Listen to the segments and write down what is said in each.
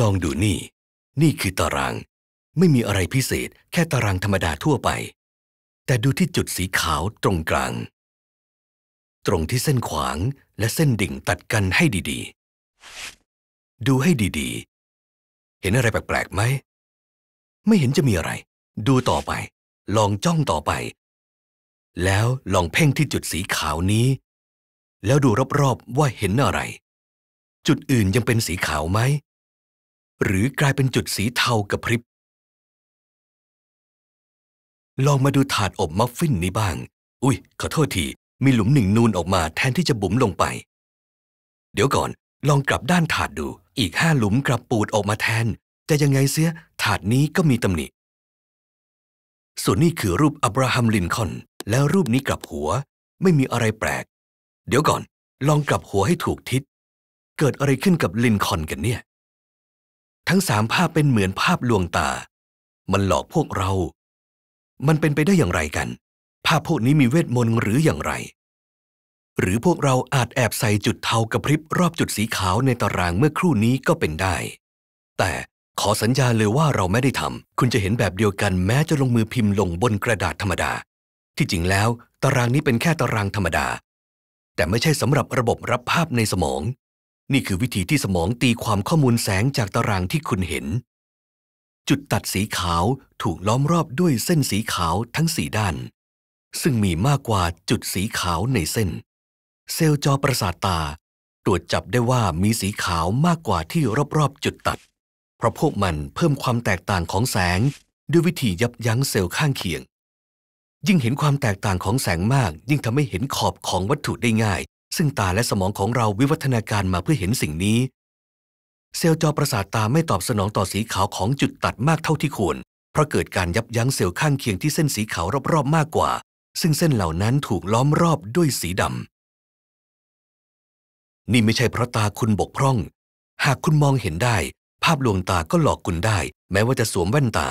ลองดูนี่ นี่คือตาราง ไม่มีอะไรพิเศษแค่ตารางธรรมดาทั่วไป แต่ดูที่จุดสีขาวตรงกลาง ตรงที่เส้นขวางและเส้นดิ่งตัดกันให้ดีๆ ดูให้ดีๆ เห็นอะไรแปลกๆไหมไม่เห็นจะมีอะไร ดูต่อไป ลองจ้องต่อไป แล้วลองเพ่งที่จุดสีขาวนี้ แล้วดูรอบๆว่าเห็นอะไร จุดอื่นยังเป็นสีขาวไหมหรือกลายเป็นจุดสีเทากระพริบ ลองมาดูถาดอบมัฟฟินนี้บ้าง อุ้ยขอโทษที มีหลุมหนึ่งนูนออกมาแทนที่จะบุ๋มลงไป เดี๋ยวก่อน ลองกลับด้านถาดดูอีกห้าหลุมกลับปูดออกมาแทน จะยังไงเสียถาดนี้ก็มีตำหนิส่วนนี้คือรูปอับราฮัมลินคอน แล้วรูปนี้กลับหัว ไม่มีอะไรแปลก เดี๋ยวก่อน ลองกลับหัวให้ถูกทิศ เกิดอะไรขึ้นกับลินคอนกันเนี่ยทั้งสามภาพเป็นเหมือนภาพลวงตา มันหลอกพวกเรา มันเป็นไปได้อย่างไรกัน ภาพพวกนี้มีเวทมนต์หรืออย่างไร หรือพวกเราอาจแอบใส่จุดเทากระพริบรอบจุดสีขาวในตารางเมื่อครู่นี้ก็เป็นได้ แต่ขอสัญญาเลยว่าเราไม่ได้ทำ คุณจะเห็นแบบเดียวกัน แม้จะลงมือพิมพ์ลงบนกระดาษธรรมดา ที่จริงแล้วตารางนี้เป็นแค่ตารางธรรมดา แต่ไม่ใช่สำหรับระบบรับภาพในสมองนี่คือวิธีที่สมองตีความข้อมูลแสงจากตารางที่คุณเห็น จุดตัดสีขาวถูกล้อมรอบด้วยเส้นสีขาวทั้งสีด้าน ซึ่งมีมากกว่าจุดสีขาวในเส้น เซลล์จอประสาทตา ตรวจจับได้ว่ามีสีขาวมากกว่าที่รอบๆจุดตัดเพราะพวกมันเพิ่มความแตกต่างของแสงด้วยวิธียับยั้งเซลล์ข้างเคียง ยิ่งเห็นความแตกต่างของแสงมากยิ่งทำให้เห็นขอบของวัตถุได้ง่ายซึ่งตาและสมองของเราวิวัฒนาการมาเพื่อเห็นสิ่งนี้ เซลล์จอประสาทตาไม่ตอบสนองต่อสีขาวของจุดตัดมากเท่าที่ควร เพราะเกิดการยับยั้งเซลล์ข้างเคียงที่เส้นสีขาวรอบๆมากกว่า ซึ่งเส้นเหล่านั้นถูกล้อมรอบด้วยสีดำนี่ไม่ใช่เพราะตาคุณบกพร่อง หากคุณมองเห็นได้ ภาพลวงตาก็หลอกคุณได้ แม้ว่าจะสวมแว่นตา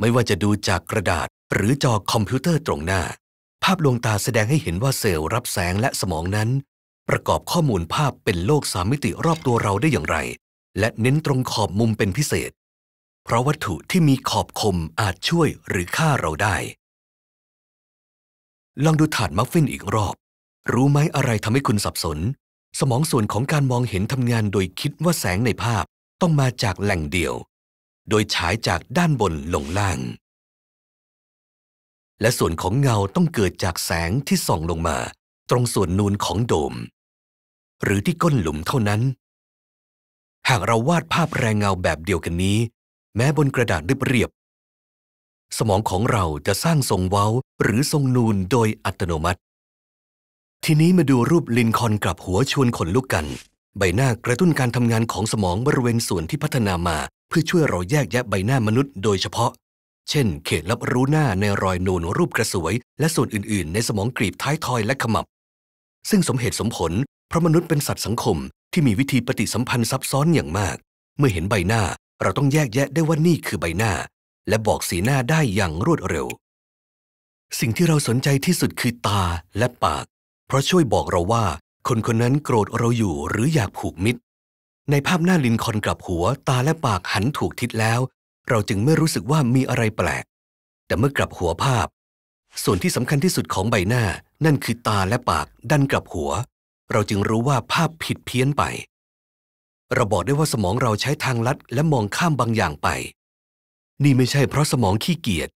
ไม่ว่าจะดูจากกระดาษ หรือจอคอมพิวเตอร์ตรงหน้า ภาพลวงตาแสดงให้เห็นว่าเซลล์รับแสงและสมองนั้นประกอบข้อมูลภาพเป็นโลกสามมิติรอบตัวเราได้อย่างไร และเน้นตรงขอบมุมเป็นพิเศษ เพราะวัตถุที่มีขอบคมอาจช่วยหรือฆ่าเราได้ ลองดูถาดมัฟฟินอีกรอบ รู้ไหมอะไรทำให้คุณสับสน สมองส่วนของการมองเห็นทำงานโดยคิดว่าแสงในภาพต้องมาจากแหล่งเดียว โดยฉายจากด้านบนลงล่าง และส่วนของเงาต้องเกิดจากแสงที่ส่องลงมา ตรงส่วนนูนของโดมหรือที่ก้นหลุมเท่านั้น หากเราวาดภาพแรงเงาแบบเดียวกันนี้ แม้บนกระดาษเรียบ สมองของเราจะสร้างทรงเว้าหรือทรงนูนโดยอัตโนมัติ ทีนี้มาดูรูปลินคอนกลับหัวชวนขนลุกกัน ใบหน้ากระตุ้นการทำงานของสมองบริเวณส่วนที่พัฒนามา เพื่อช่วยเราแยกแยะใบหน้ามนุษย์ โดยเฉพาะ เช่น เขตรับรู้หน้าในรอยนูนรูปกระสวย และส่วนอื่น ๆ ในสมองกรีบท้ายทอยและขมับ ซึ่งสมเหตุสมผลเพราะมนุษย์เป็นสัตว์สังคมที่มีวิธีปฏิสัมพันธ์ซับซ้อนอย่างมาก เมื่อเห็นใบหน้าเราต้องแยกแยะได้ว่านี่คือใบหน้า และบอกสีหน้าได้อย่างรวดเร็ว สิ่งที่เราสนใจที่สุดคือตาและปาก เพราะช่วยบอกเราว่า คนคนนั้นโกรธเราอยู่หรืออยากผูกมิตร ในภาพหน้าลินคอนกลับหัว ตาและปากหันถูกทิศแล้ว เราจึงไม่รู้สึกว่ามีอะไรแปลก แต่เมื่อกลับหัวภาพ ส่วนที่สำคัญที่สุดของใบหน้า นั่นคือตาและปากดันกลับหัวเราจึงรู้ว่าภาพผิดเพี้ยนไป เราบอกได้ว่าสมองเราใช้ทางลัดและมองข้ามบางอย่างไป นี่ไม่ใช่เพราะสมองขี้เกียจ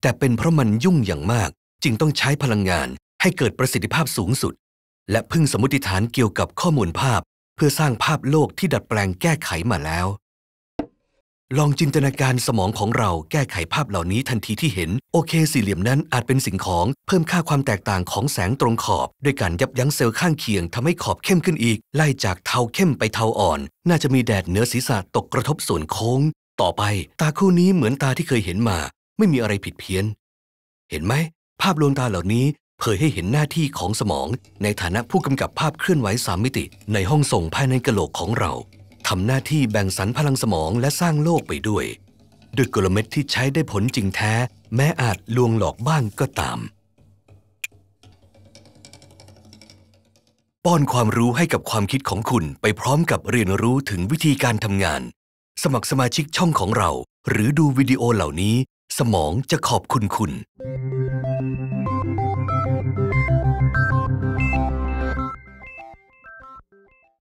แต่เป็นเพราะมันยุ่งอย่างมาก จึงต้องใช้พลังงานให้เกิดประสิทธิภาพสูงสุด และพึ่งสมมติฐานเกี่ยวกับข้อมูลภาพ เพื่อสร้างภาพโลกที่ดัดแปลงแก้ไขมาแล้วลองจินตนาการสมองของเราแก้ไขภาพเหล่านี้ทันทีที่เห็นโอเคสี่เหลี่ยมนั้นอาจเป็นสิ่งของเพิ่มค่าความแตกต่างของแสงตรงขอบ ด้วยการยับยั้งเซลล์ข้างเคียงทำให้ขอบเข้มขึ้นอีกไล่จากเทาเข้มไปเทาอ่อน น่าจะมีแดดเหนือศีรษะตกกระทบส่วนโค้ง ต่อไปตาคู่นี้เหมือนตาที่เคยเห็นมา ไม่มีอะไรผิดเพี้ยน เห็นไหมภาพลวงตาเหล่านี้เผยให้เห็นหน้าที่ของสมอง ในฐานะผู้กำกับภาพเคลื่อนไหวสามมิติ ในห้องส่งภายในกะโหลกของเราทำหน้าที่แบ่งสรรพลังสมองและสร้างโลกไปด้วยด้วยกลเม็ดที่ใช้ได้ผลจริงแท้ แม้อาจลวงหลอกบ้างก็ตาม ป้อนความรู้ให้กับความคิดของคุณไปพร้อมกับเรียนรู้ถึงวิธีการทำงาน สมัครสมาชิกช่องของเรา หรือดูวิดีโอเหล่านี้สมองจะขอบคุณคุณ